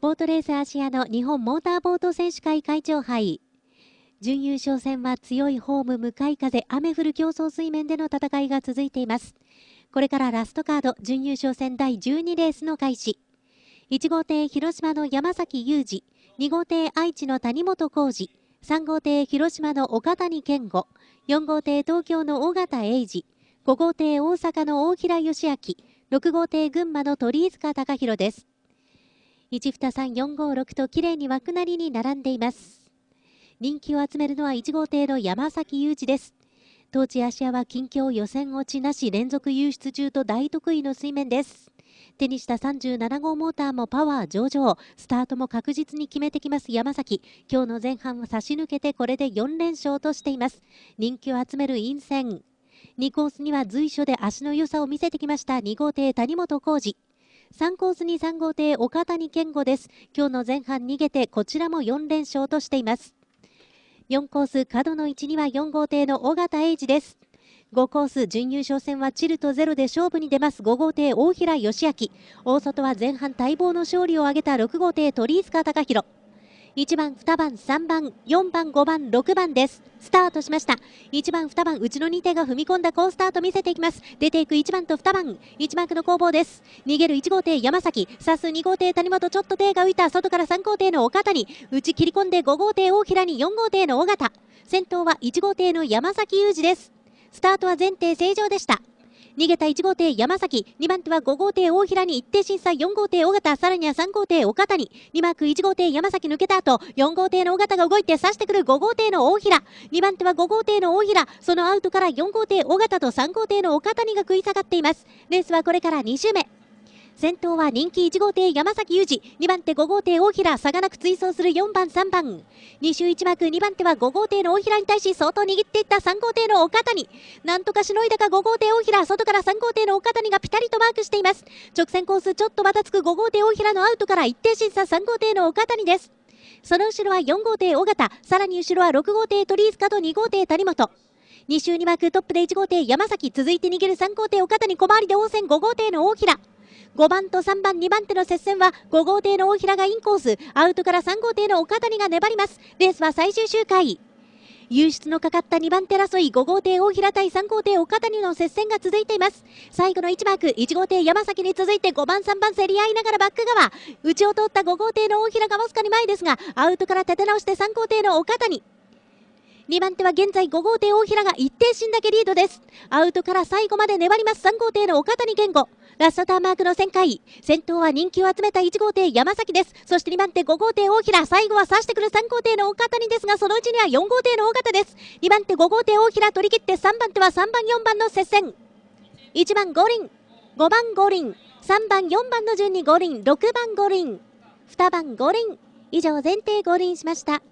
ボートレースアジアの日本モーターボート選手会会長杯準優勝戦は強いホーム向かい風雨降る競争水面での戦いが続いていますこれからラストカード準優勝戦第12レースの開始1号艇広島の山崎裕二2号艇愛知の谷本浩二3号艇広島の岡谷健吾4号艇東京の尾形英二5号艇大阪の大平義明6号艇群馬の鳥塚隆弘です二さん、4、5、6と綺麗に枠なりに並んでいます。人気を集めるのは1号艇の山崎裕二です。当地芦屋は近況予選落ちなし連続優出中と大得意の水面です。手にした37号モーターもパワー上々スタートも確実に決めてきます山崎今日の前半を差し抜けてこれで4連勝としています人気を集める陰線2コースには随所で足の良さを見せてきました2号艇谷本浩二3コースに3号艇岡谷健吾です今日の前半逃げてこちらも4連勝としています4コース角の位置には4号艇の尾形英二です5コース準優勝戦はチルとゼロで勝負に出ます5号艇大平義明大外は前半待望の勝利を挙げた6号艇鳥居塚隆弘1番、2番、3番、4番、5番、6番です。スタートしました。1番、2番、うちの2手が踏み込んだ好スタート見せていきます。出ていく1番と2番、1マークの攻防です。逃げる1号艇、山崎、さす2号艇、谷本、ちょっと手が浮いた、外から3号艇の岡谷、ち切り込んで5号艇、大平に4号艇の尾形。先頭は1号艇の山崎裕二です。スタートは前提正常でした。逃げた1号艇山崎2番手は5号艇大平に一定審査4号艇尾形さらには3号艇岡谷2マーク1号艇山崎抜けた後4号艇の尾形が動いて刺してくる5号艇の大平2番手は5号艇の大平そのアウトから4号艇尾形と3号艇の岡谷が食い下がっていますレースはこれから2周目先頭は人気1号艇山崎裕二2番手5号艇大平差がなく追走する4番3番2周1幕2番手は5号艇の大平に対し相当握っていった3号艇の岡谷なんとかしのいだか5号艇大平外から3号艇の岡谷がピタリとマークしています直線コースちょっとばたつく5号艇大平のアウトから一定審査3号艇の岡谷ですその後ろは4号艇尾形さらに後ろは6号艇鳥塚と2号艇谷本2周2枠トップで1号艇山崎続いて逃げる3号艇岡谷小回りで応戦5号艇の大平5番と3番2番手の接戦は5号艇の大平がインコースアウトから3号艇の岡谷が粘りますレースは最終周回優出のかかった2番手争い5号艇大平対3号艇岡谷の接戦が続いています最後の1マーク1号艇山崎に続いて5番3番競り合いながらバック側内を通った5号艇の大平がわずかに前ですがアウトから立て直して3号艇の岡谷2番手は現在5号艇大平が一定身だけリードですアウトから最後まで粘ります3号艇の岡谷健吾ラストターマークの旋回。先頭は人気を集めた1号艇山崎です。そして2番手5号艇大平。最後は差してくる3号艇の岡谷ですが、そのうちには4号艇の尾形です。2番手5号艇大平取り切って3番手は3番4番の接戦。1番五輪、5番五輪、3番4番の順に五輪、6番五輪、2番五輪。以上前提五輪しました。